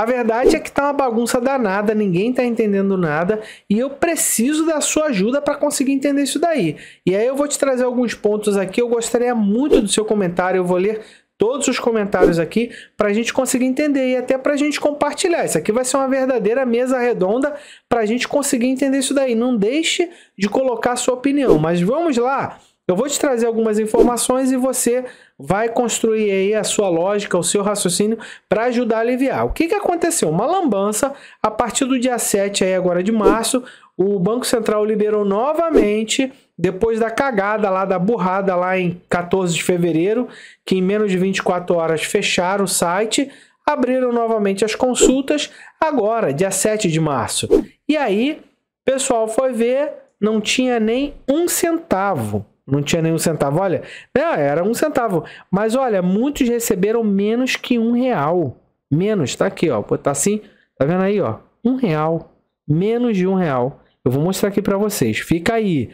A verdade é que tá uma bagunça danada, ninguém tá entendendo nada e eu preciso da sua ajuda para conseguir entender isso daí. E aí eu vou te trazer alguns pontos aqui, eu gostaria muito do seu comentário, eu vou ler todos os comentários aqui para a gente conseguir entender e até para a gente compartilhar. Isso aqui vai ser uma verdadeira mesa redonda para a gente conseguir entender isso daí. Não deixe de colocar sua opinião, mas vamos lá. Eu vou te trazer algumas informações e você vai construir aí a sua lógica, o seu raciocínio para ajudar a aliviar. O que, que aconteceu? Uma lambança, a partir do dia 7 aí agora de março, o Banco Central liberou novamente, depois da cagada lá, da burrada lá em 14 de fevereiro, que em menos de 24 horas fecharam o site, abriram novamente as consultas, agora, dia 7 de março. E aí, pessoal foi ver, não tinha nem um centavo. Não tinha nenhum centavo. Olha, é, era um centavo. Mas olha, muitos receberam menos que um real. Menos, tá aqui, ó. Tá assim, tá vendo aí, ó. Um real. Menos de um real. Eu vou mostrar aqui para vocês. Fica aí.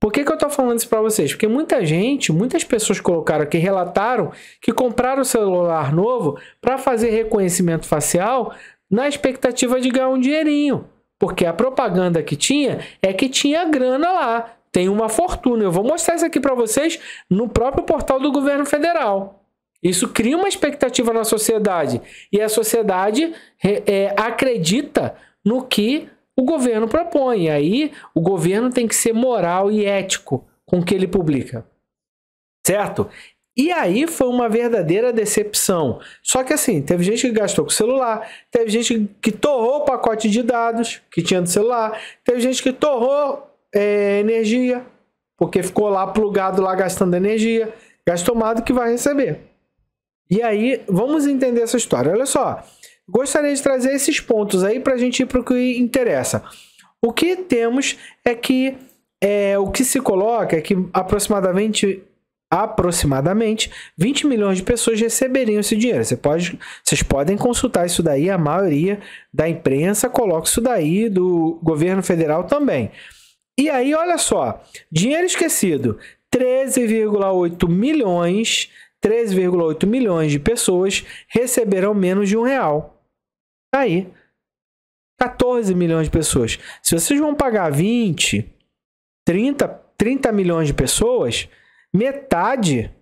Por que, que eu tô falando isso para vocês? Porque muita gente, muitas pessoas colocaram aqui, relataram que compraram o celular novo para fazer reconhecimento facial na expectativa de ganhar um dinheirinho. Porque a propaganda que tinha é que tinha grana lá tem uma fortuna. Eu vou mostrar isso aqui para vocês no próprio portal do governo federal. Isso cria uma expectativa na sociedade e a sociedade é, acredita no que o governo propõe. aí o governo tem que ser moral e ético com o que ele publica, certo? E aí foi uma verdadeira decepção. Só que assim, teve gente que gastou com o celular, teve gente que torrou o pacote de dados que tinha do celular, teve gente que torrou é, energia, porque ficou lá plugado, lá gastando energia, gastou mais do que vai receber. E aí, vamos entender essa história. Olha só, gostaria de trazer esses pontos aí para a gente ir para o que interessa. O que temos é que é, o que se coloca é que aproximadamente aproximadamente 20 milhões de pessoas receberiam esse dinheiro. Você pode, vocês podem consultar isso daí, a maioria da imprensa coloca isso daí, do governo federal também. E aí, olha só, dinheiro esquecido, 13,8 milhões, 13,8 milhões de pessoas receberão menos de um real. Tá aí, 14 milhões de pessoas. Se vocês vão pagar 20, 30, 30 milhões de pessoas, metade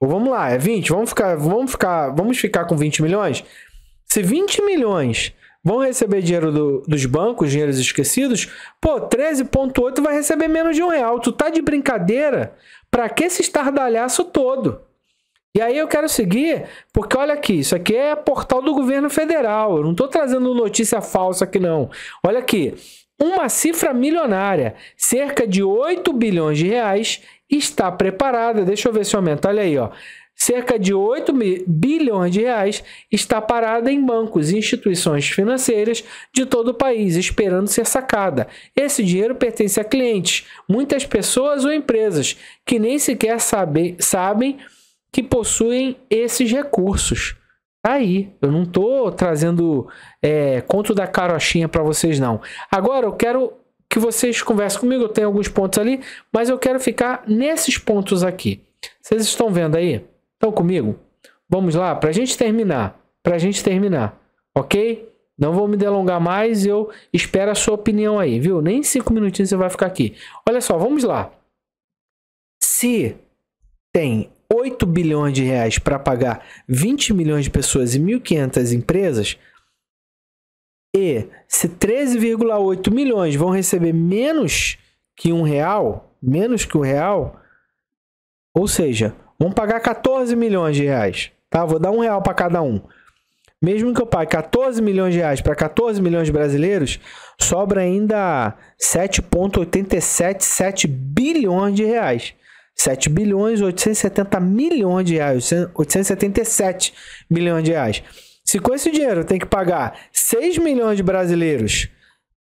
ou vamos lá, é 20, vamos ficar, vamos ficar, vamos ficar com 20 milhões? Se 20 milhões vão receber dinheiro do, dos bancos, dinheiros esquecidos, pô, 13,8 vai receber menos de um real. Tu tá de brincadeira? Pra que esse estardalhaço todo? E aí eu quero seguir, porque olha aqui, isso aqui é portal do governo federal. Eu não tô trazendo notícia falsa aqui, não. Olha aqui. Uma cifra milionária, cerca de 8 bilhões de reais, está preparada. Deixa eu ver se aumenta. Olha aí, ó cerca de 8 bilhões de reais está parada em bancos e instituições financeiras de todo o país, esperando ser sacada. Esse dinheiro pertence a clientes, muitas pessoas ou empresas que nem sequer sabe, sabem que possuem esses recursos. Tá aí, eu não estou trazendo é, conto da carochinha para vocês não. Agora eu quero que vocês conversem comigo, eu tenho alguns pontos ali, mas eu quero ficar nesses pontos aqui. Vocês estão vendo aí? Estão comigo? Vamos lá, para a gente terminar, para a gente terminar, ok? Não vou me delongar mais, eu espero a sua opinião aí, viu? Nem cinco minutinhos você vai ficar aqui. Olha só, vamos lá. Se tem 8 bilhões de reais para pagar 20 milhões de pessoas e 1.500 empresas, e se 13,8 milhões vão receber menos que um real, menos que um real, ou seja, Vamos pagar 14 milhões de reais, tá? Vou dar um real para cada um. Mesmo que eu pague 14 milhões de reais para 14 milhões de brasileiros, sobra ainda 7,877 bilhões de reais. 7 bilhões 870 milhões de reais, 877 milhões de reais. Se com esse dinheiro tem que pagar 6 milhões de brasileiros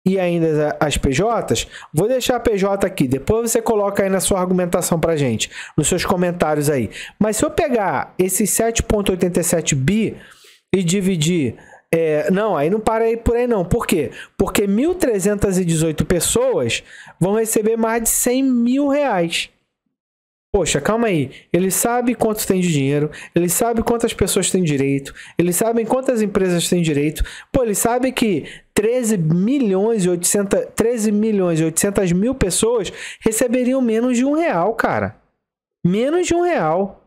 e ainda as PJs, vou deixar a PJ aqui. Depois você coloca aí na sua argumentação para gente, nos seus comentários aí. Mas se eu pegar esse 7,87 bi e dividir. É, não, aí não para aí por aí não. Por quê? Porque 1.318 pessoas vão receber mais de 100 mil reais. Poxa, calma aí. Ele sabe quanto tem de dinheiro, ele sabe quantas pessoas têm direito, ele sabe quantas empresas têm direito. Pô, ele sabe que 13 milhões e 800, 13 milhões e 800 mil pessoas receberiam menos de um real, cara. Menos de um real.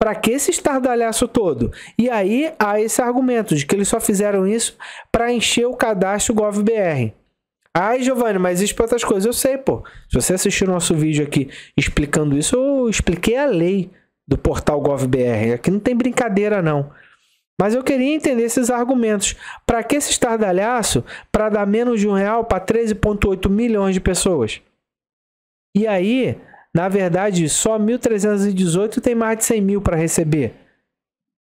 Para que esse estardalhaço todo? E aí há esse argumento de que eles só fizeram isso para encher o cadastro GovBR. Ai, Giovanni, mas isso para outras coisas. Eu sei, pô. Se você assistiu nosso vídeo aqui explicando isso, eu expliquei a lei do portal GovBR. Aqui não tem brincadeira, não. Mas eu queria entender esses argumentos. Para que esse estardalhaço para dar menos de um real para 13,8 milhões de pessoas? E aí, na verdade, só 1.318 tem mais de 100 mil para receber.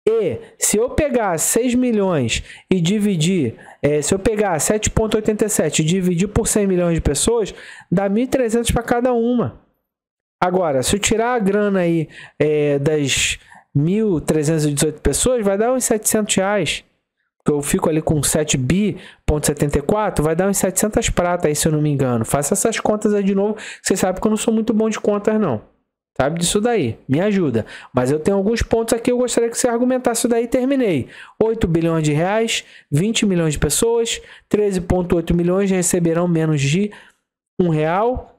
E se eu pegar 6 milhões e dividir, é, se eu pegar 7,87 e dividir por 100 milhões de pessoas, dá 1.300 para cada uma. Agora, se eu tirar a grana aí é, das 1.318 pessoas, vai dar uns 700 reais. eu fico ali com 7 bi, ponto vai dar uns 700 prata aí, se eu não me engano. Faça essas contas aí de novo. Você sabe que eu não sou muito bom de contas, não. Sabe disso daí? Me ajuda. Mas eu tenho alguns pontos aqui, eu gostaria que você argumentasse daí terminei. 8 bilhões de reais, 20 milhões de pessoas, 13,8 milhões receberão menos de um real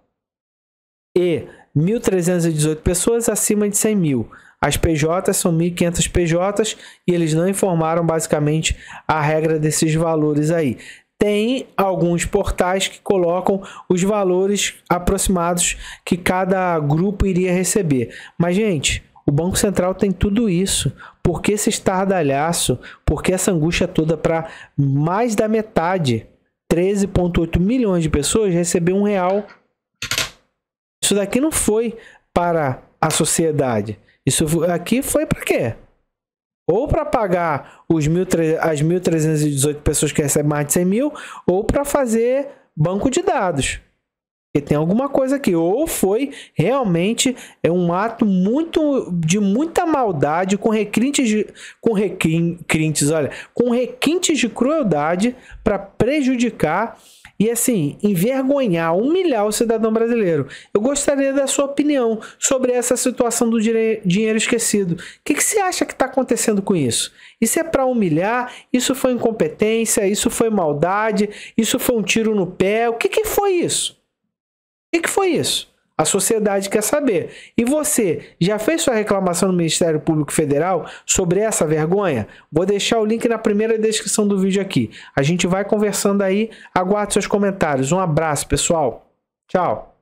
e 1.318 pessoas acima de 100 mil. As PJs são 1.500 PJs e eles não informaram basicamente a regra desses valores aí. Tem alguns portais que colocam os valores aproximados que cada grupo iria receber. Mas, gente, o Banco Central tem tudo isso. Por que esse estardalhaço? Por que essa angústia toda para mais da metade? 13,8 milhões de pessoas receber um real. Isso daqui não foi para a sociedade. Isso aqui foi para quê? Ou para pagar os mil, as 1.318 pessoas que recebem mais de 100 mil, ou para fazer banco de dados. Porque tem alguma coisa aqui. Ou foi realmente é um ato muito de muita maldade, com requintes de, com requintes, olha, com requintes de crueldade para prejudicar e assim, envergonhar, humilhar o cidadão brasileiro. Eu gostaria da sua opinião sobre essa situação do dinheiro esquecido. O que, que você acha que está acontecendo com isso? Isso é para humilhar? Isso foi incompetência? Isso foi maldade? Isso foi um tiro no pé? O que, que foi isso? O que, que foi isso? A sociedade quer saber. E você já fez sua reclamação no Ministério Público Federal sobre essa vergonha? Vou deixar o link na primeira descrição do vídeo aqui. A gente vai conversando aí. Aguardo seus comentários. Um abraço, pessoal. Tchau.